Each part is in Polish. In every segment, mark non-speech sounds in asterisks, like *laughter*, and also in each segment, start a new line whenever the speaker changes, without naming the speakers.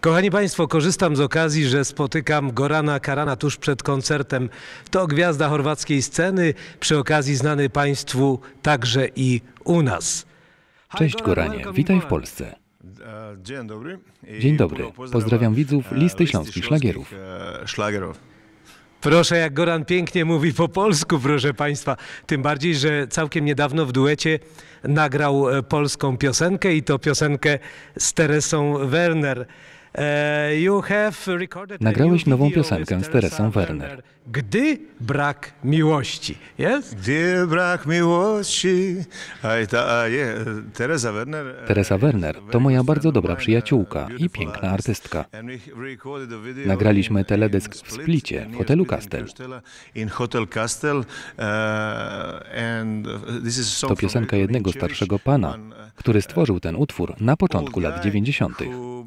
Kochani Państwo, korzystam z okazji, że spotykam Gorana Karana tuż przed koncertem. To gwiazda chorwackiej sceny, przy okazji znany Państwu także i u nas. Cześć Goranie, witaj w Polsce.
E, dzień dobry. Dzień dobry. Pozdrawiam
widzów e, listy śląskich e, szlagierów. Proszę, jak Goran pięknie mówi po polsku, proszę Państwa. Tym bardziej, że całkiem niedawno w duecie nagrał polską piosenkę i to piosenkę z Teresą Werner. E,
Nagrałeś nową piosenkę z Teresą Werner.
Gdy brak miłości,
jest? Gdy brak miłości. ta, a, je, Teresa Werner. E,
Teresa Werner to moja bardzo dobra przyjaciółka i piękna artystka. Nagraliśmy teledysk w Splicie, w hotelu Castel.
In Hotel Castel e, Uh, to
piosenka jednego starszego pana, uh, który stworzył ten utwór na początku lat 90. Uh,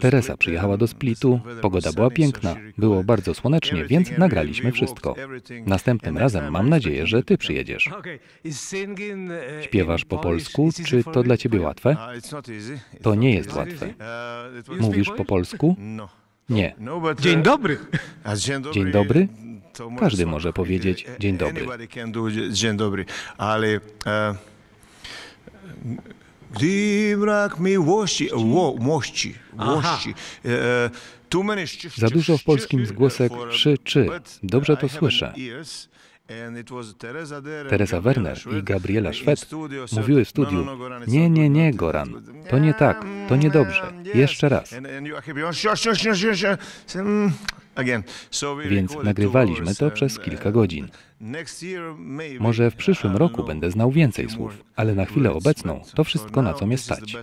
Teresa przyjechała do Splitu, pogoda była piękna, było bardzo słonecznie, więc nagraliśmy wszystko. Następnym razem mam nadzieję, że ty przyjedziesz. Śpiewasz po polsku, czy to dla ciebie łatwe? To nie jest łatwe. Mówisz po polsku? No.
Nie. Dzień dobry. Dzień dobry? *laughs* Każdy może powiedzieć dzień dobry. Dzień dobry, ale... E, gdy brak miłości, mości, mości. E, e, Za dużo w polskim zgłosek czy, czy. Dobrze to słyszę.
Teresa Werner i Gabriela Szwed mówiły w studiu, no, no, no, nie, nie, nie, znaczy? Goran, to nie tak. To niedobrze. Jeszcze raz.
Więc nagrywaliśmy to przez
um, kilka godzin. Może w przyszłym roku będę znał więcej słów, ale na chwilę obecną to wszystko, na co mnie stać.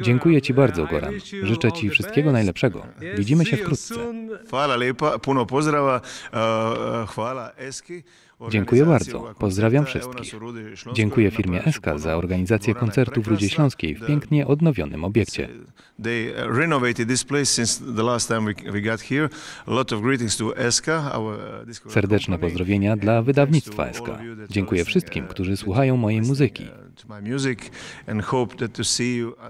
Dziękuję Ci bardzo, Goran. Życzę Ci wszystkiego najlepszego. Widzimy się wkrótce.
Hvala puno pozdrawa. E, e, Eski.
Dziękuję bardzo. Pozdrawiam wszystkich. Dziękuję firmie Eska za organizację koncertu w Rudzie Śląskiej w pięknie odnowionym obiekcie. Uh, Serdeczne pozdrowienia dla wydawnictwa Eska. Dziękuję wszystkim, którzy słuchają mojej muzyki.
Uh,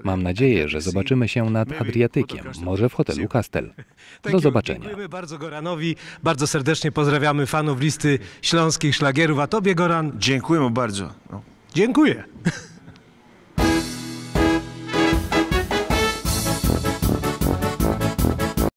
Mam nadzieję, że zobaczymy się nad Adriatykiem, może w hotelu Kastel. *laughs* Do zobaczenia.
Dziękujemy bardzo Goranowi, bardzo serdecznie pozdrawiamy fanów listy Śląskiej polskich szlagierów, a tobie Goran... Dziękuję bardzo. No. Dziękuję.